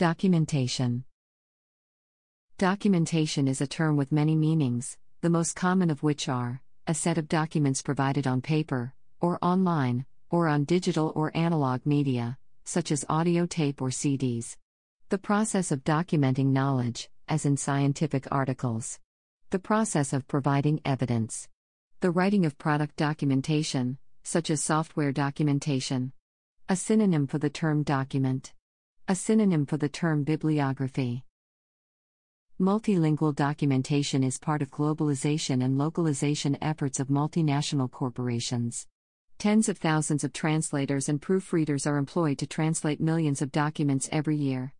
Documentation Documentation is a term with many meanings, the most common of which are a set of documents provided on paper, or online, or on digital or analog media, such as audio tape or CDs. The process of documenting knowledge, as in scientific articles. The process of providing evidence. The writing of product documentation, such as software documentation. A synonym for the term document a synonym for the term bibliography. Multilingual documentation is part of globalization and localization efforts of multinational corporations. Tens of thousands of translators and proofreaders are employed to translate millions of documents every year.